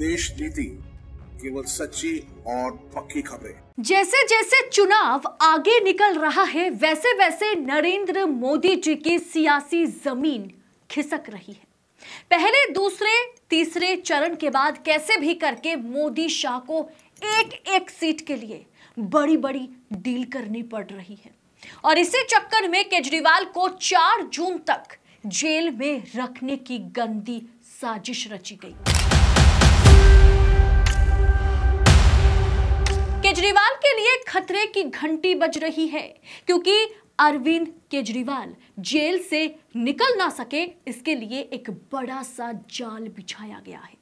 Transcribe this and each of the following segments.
देश नीति केवल सच्ची और पक्की खबरें जैसे जैसे चुनाव आगे निकल रहा है वैसे वैसे नरेंद्र मोदी जी की सियासी जमीन खिसक रही है पहले दूसरे तीसरे चरण के बाद कैसे भी करके मोदी शाह को एक एक सीट के लिए बड़ी बड़ी डील करनी पड़ रही है और इसी चक्कर में केजरीवाल को 4 जून तक जेल में रखने की गंदी साजिश रची गई केजरीवाल के लिए खतरे की घंटी बज रही है क्योंकि अरविंद केजरीवाल जेल से निकल ना सके इसके लिए एक बड़ा सा जाल बिछाया गया है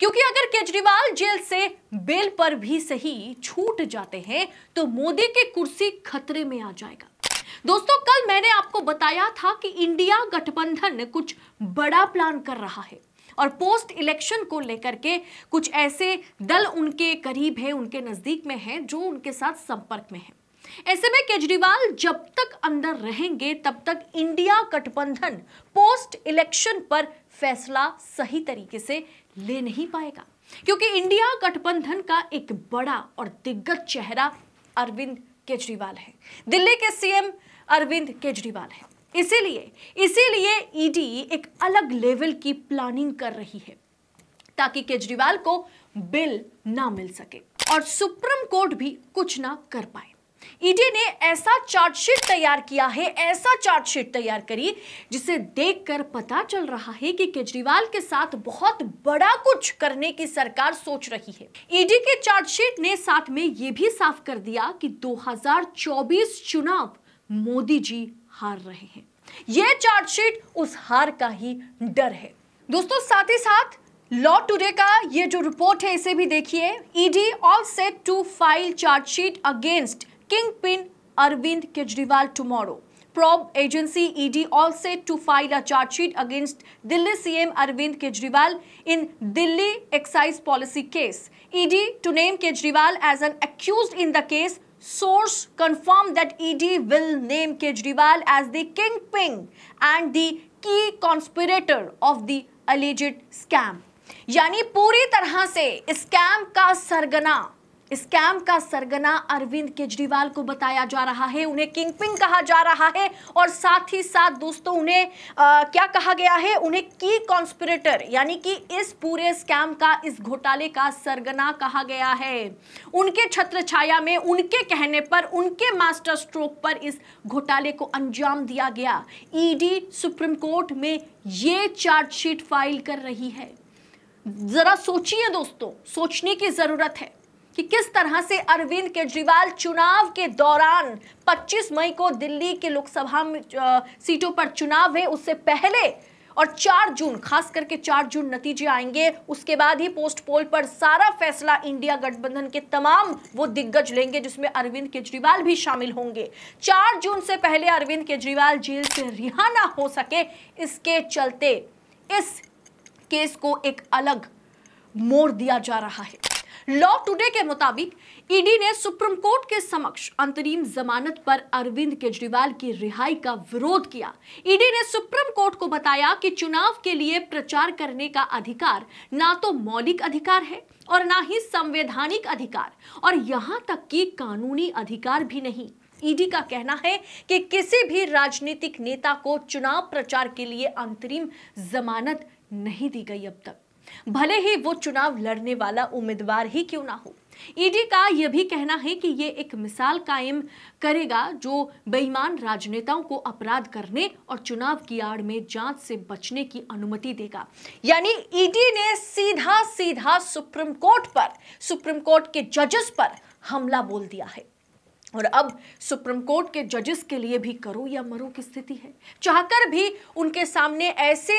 क्योंकि अगर केजरीवाल जेल से बेल पर भी सही छूट जाते हैं तो मोदी की कुर्सी खतरे में आ जाएगा दोस्तों कल मैंने आपको बताया था कि इंडिया गठबंधन कुछ बड़ा प्लान कर रहा है और पोस्ट इलेक्शन को लेकर के कुछ ऐसे दल उनके करीब है उनके नज़दीक में है जो उनके साथ संपर्क में है ऐसे में केजरीवाल जब तक अंदर रहेंगे तब तक इंडिया गठबंधन पोस्ट इलेक्शन पर फैसला सही तरीके से ले नहीं पाएगा क्योंकि इंडिया गठबंधन का एक बड़ा और दिग्गज चेहरा अरविंद केजरीवाल है दिल्ली के सीएम अरविंद केजरीवाल है इसीलिए इसीलिए ईडी e एक अलग लेवल की प्लानिंग कर रही है ताकि केजरीवाल को बिल ना मिल सके और सुप्रीम कोर्ट भी कुछ ना कर पाए ईडी e ने ऐसा चार्जशीट तैयार किया है ऐसा चार्जशीट तैयार करी जिसे देखकर पता चल रहा है कि केजरीवाल के साथ बहुत बड़ा कुछ करने की सरकार सोच रही है ईडी e के चार्जशीट ने साथ में यह भी साफ कर दिया कि 2024 चुनाव मोदी जी हार रहे हैं यह चार्जशीट उस हार का ही डर है दोस्तों साथ ही साथ लॉ टुडे का ये जो रिपोर्ट है इसे भी देखिए ED all set to file chargesheet against kingpin Arvind Kejriwal tomorrow probe agency ED all set to file a chargesheet against Delhi CM Arvind Kejriwal in Delhi excise policy case ED to name Kejriwal as an accused in the case source confirmed that ED will name Kejriwal as the kingpin and the key conspirator of the alleged scam. यानी पूरी तरह से scam का सरगना scam का सरगना अरविंद केजरीवाल को बताया जा रहा है उन्हें किंग पिंग कहा जा रहा है और साथ ही साथ दोस्तों उन्हें आ, क्या कहा गया है उन्हें की कॉन्स्पिरेटर यानी कि इस पूरे स्कैम का इस घोटाले का सरगना कहा गया है उनके छत्र छाया में उनके कहने पर उनके मास्टर स्ट्रोक पर इस घोटाले को अंजाम दिया गया ईडी सुप्रीम कोर्ट में ये चार्जशीट फाइल कर रही है ज़रा सोचिए दोस्तों सोचने की ज़रूरत है कि किस तरह से अरविंद केजरीवाल चुनाव के दौरान 25 मई को दिल्ली के लोकसभा सीटों पर चुनाव है उससे पहले और 4 जून खास करके 4 जून नतीजे आएंगे उसके बाद ही पोस्ट पोल पर सारा फैसला इंडिया गठबंधन के तमाम वो दिग्गज लेंगे जिसमें अरविंद केजरीवाल भी शामिल होंगे 4 जून से पहले अरविंद केजरीवाल जेल से रिहा ना हो सके इसके चलते इस केस को एक अलग मोड़ दिया जा रहा है लॉ टुडे के मुताबिक ईडी e ने सुप्रीम कोर्ट के समक्ष अंतरिम जमानत पर अरविंद केजरीवाल की रिहाई का विरोध किया ईडी e ने सुप्रीम कोर्ट को बताया कि चुनाव के लिए प्रचार करने का अधिकार ना तो मौलिक अधिकार है और ना ही संवैधानिक अधिकार और यहां तक कि कानूनी अधिकार भी नहीं ईडी e का कहना है कि किसी भी राजनीतिक नेता को चुनाव प्रचार के लिए अंतरिम जमानत नहीं दी गई अब तक भले ही वो चुनाव लड़ने वाला उम्मीदवार ही क्यों ना हो ईडी e का यह भी कहना है कि ये एक मिसाल कायम करेगा जो बेईमान राजनेताओं को अपराध करने और चुनाव की आड़ में जांच से बचने की अनुमति देगा यानी ईडी e ने सीधा सीधा सुप्रीम कोर्ट पर सुप्रीम कोर्ट के जजेस पर हमला बोल दिया है और अब सुप्रीम कोर्ट के जजेस के लिए भी करो या मरो की स्थिति है चाहकर भी उनके सामने ऐसे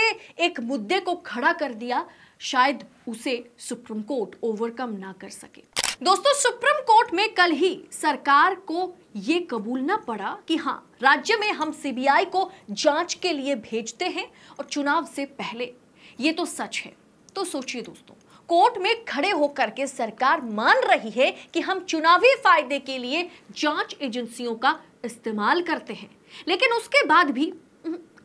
एक मुद्दे को खड़ा कर दिया शायद उसे सुप्रीम कोर्ट ओवरकम ना कर सके दोस्तों सुप्रीम कोर्ट में कल ही सरकार को ये कबूलना पड़ा कि हाँ राज्य में हम सीबीआई को जांच के लिए भेजते हैं और चुनाव से पहले ये तो सच है तो सोचिए दोस्तों कोर्ट में खड़े होकर के सरकार मान रही है कि हम चुनावी फायदे के लिए जांच एजेंसियों का इस्तेमाल करते हैं लेकिन उसके बाद भी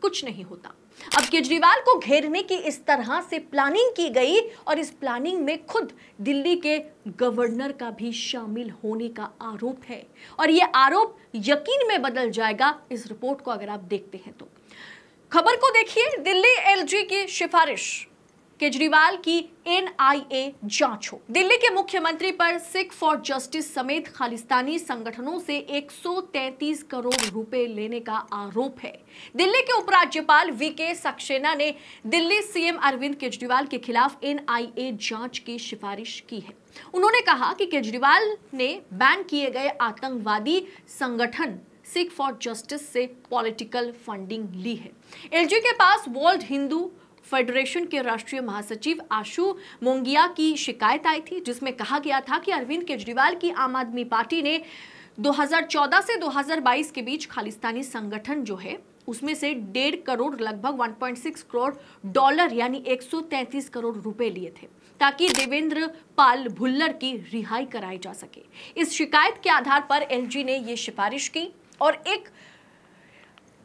कुछ नहीं होता अब केजरीवाल को घेरने की इस तरह से प्लानिंग की गई और इस प्लानिंग में खुद दिल्ली के गवर्नर का भी शामिल होने का आरोप है और ये आरोप यकीन में बदल जाएगा इस रिपोर्ट को अगर आप देखते हैं तो खबर को देखिए दिल्ली एलजी की सिफारिश केजरीवाल की एनआईए जांच हो दिल्ली के मुख्यमंत्री पर सिख फॉर जस्टिस समेत खालिस्तानी संगठनों से 133 करोड़ रुपए लेने का आरोप है दिल्ली के उपराज्यपाल वी के सक्सेना ने दिल्ली सीएम अरविंद केजरीवाल के खिलाफ एनआईए जांच की सिफारिश की है उन्होंने कहा कि केजरीवाल ने बैन किए गए आतंकवादी संगठन सिख फॉर जस्टिस से पॉलिटिकल फंडिंग ली है एलजी के पास वर्ल्ड हिंदू फेडरेशन के राष्ट्रीय महासचिव आशु मोंगिया की शिकायत आई थी जिसमें कहा गया था कि अरविंद केजरीवाल की आम आदमी पार्टी ने 2014 से 2022 के बीच खालिस्तानी संगठन जो है उसमें से डेढ़ करोड़ लगभग 1.6 करोड़ डॉलर यानी 133 करोड़ रुपए लिए थे ताकि देवेंद्र पाल भुल्लर की रिहाई कराई जा सके इस शिकायत के आधार पर एलजी ने ये सिफारिश की और एक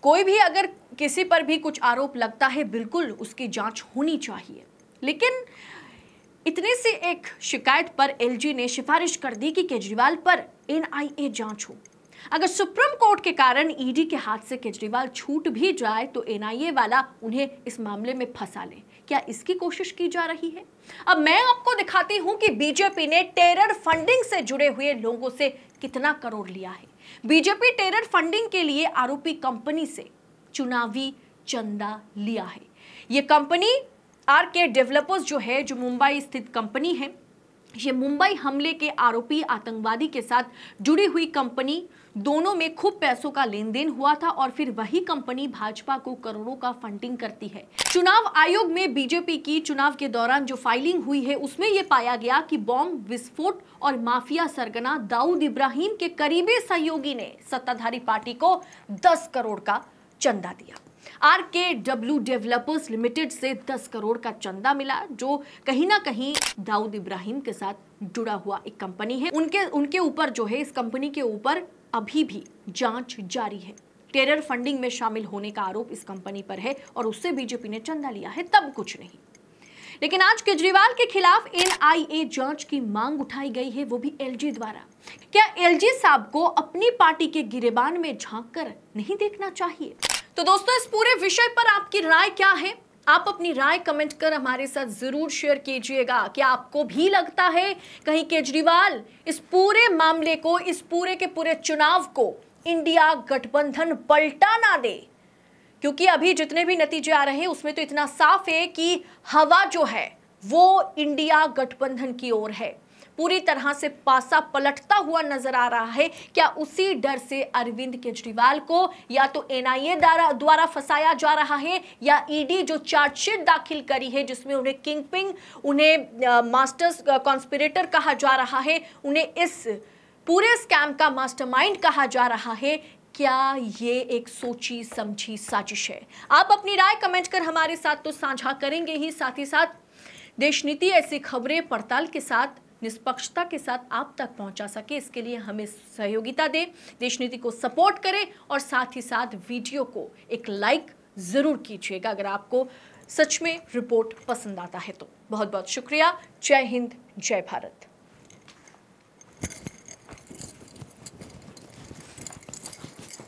कोई भी अगर किसी पर भी कुछ आरोप लगता है बिल्कुल उसकी जांच होनी चाहिए लेकिन इतने से एक शिकायत पर एलजी ने सिफारिश कर दी कि केजरीवाल पर एनआईए जांच हो अगर सुप्रीम कोर्ट के कारण ईडी के हाथ से केजरीवाल छूट भी जाए तो एनआईए वाला उन्हें इस मामले में फंसा ले क्या इसकी कोशिश की जा रही है अब मैं आपको दिखाती हूं कि बीजेपी ने टेरर फंडिंग से जुड़े हुए लोगों से कितना करोड़ लिया है बीजेपी टेरर फंडिंग के लिए आरोपी कंपनी से चुनावी चंदा लिया है ये कंपनी आर के डेवलपर्स जो है जो मुंबई स्थित कंपनी है ये मुंबई हमले के आरोपी आतंकवादी के साथ जुड़ी हुई कंपनी दोनों में खूब पैसों का लेन देन हुआ था और फिर वही कंपनी भाजपा को करोड़ों का फंडिंग करती है चुनाव आयोग में बीजेपी की चुनाव के दौरान जो फाइलिंग हुई है उसमें यह पाया गया कि बॉम्ब विस्फोट और माफिया सरगना दाऊद इब्राहिम के करीबी सहयोगी ने सत्ताधारी पार्टी को दस करोड़ का चंदा दिया आर के डब्ल्यू डेवलपर्स लिमिटेड से दस करोड़ का चंदा मिला जो कहीं ना कहीं दाऊद इब्राहिम के साथ जुड़ा हुआ एक कंपनी है उनके उनके ऊपर जो है इस कंपनी के ऊपर अभी भी जांच जारी है टेरर फंडिंग में शामिल होने का आरोप इस कंपनी पर है और उससे बीजेपी ने चंदा लिया है तब कुछ नहीं लेकिन आज केजरीवाल के खिलाफ एनआईए जांच की मांग उठाई गई है वो भी एलजी द्वारा क्या एलजी साहब को अपनी पार्टी के गिरेबान में झांक कर नहीं देखना चाहिए तो दोस्तों इस पूरे विषय पर आपकी राय क्या है आप अपनी राय कमेंट कर हमारे साथ जरूर शेयर कीजिएगा क्या आपको भी लगता है कहीं केजरीवाल इस पूरे मामले को इस पूरे के पूरे चुनाव को इंडिया गठबंधन पलटा ना दे क्योंकि अभी जितने भी नतीजे आ रहे हैं उसमें तो इतना साफ है कि हवा जो है वो इंडिया गठबंधन की ओर है पूरी तरह से पासा पलटता हुआ नजर आ रहा है क्या उसी डर से अरविंद केजरीवाल को या तो एनआईए द्वारा फंसाया जा रहा है या ईडी e जो चार्जशीट दाखिल करी है जिसमें उन्हें किंगपिंग उन्हें मास्टर्स कॉन्स्पिरेटर कहा जा रहा है उन्हें इस पूरे स्कैम का मास्टरमाइंड कहा जा रहा है क्या ये एक सोची समझी साजिश है आप अपनी राय कमेंट कर हमारे साथ तो साझा करेंगे ही साथ ही साथ देश नीति ऐसी खबरें पड़ताल के साथ निष्पक्षता के साथ आप तक पहुंचा सके इसके लिए हमें सहयोगिता दें देश नीति को सपोर्ट करें और साथ ही साथ वीडियो को एक लाइक ज़रूर कीजिएगा अगर आपको सच में रिपोर्ट पसंद आता है तो बहुत बहुत शुक्रिया जय हिंद जय भारत